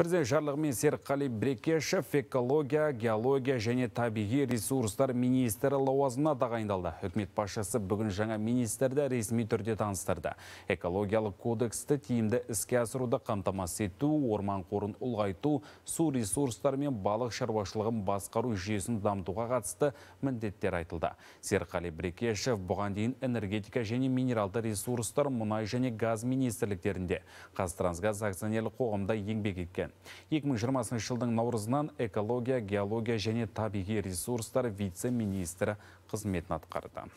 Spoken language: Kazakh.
Президент жарлығымен қали Брекешев экология, геология және табиғи ресурстар министрі лауазына тағайындалды. Үкімет басшысы бүгін жаңа министрді ресми түрде таныстырды. Экологиялық кодексті тиімді іске асыруды қамтамасыз ету, орман қорын ұлғайту, су ресурстар мен балық шаруашылығын басқару жүйесін дамытуға қатысты міндеттер айтылды. Серқали Брекешев бұған дейін энергетика және минералды ресурстар, мұнай және газ министрліктерінде Қазтрансгаз акционерлік қоғамда еңбек еткен 2020 жылдың наурызынан экология геология және табиғи ресурстар вице министрі қызметін атқарды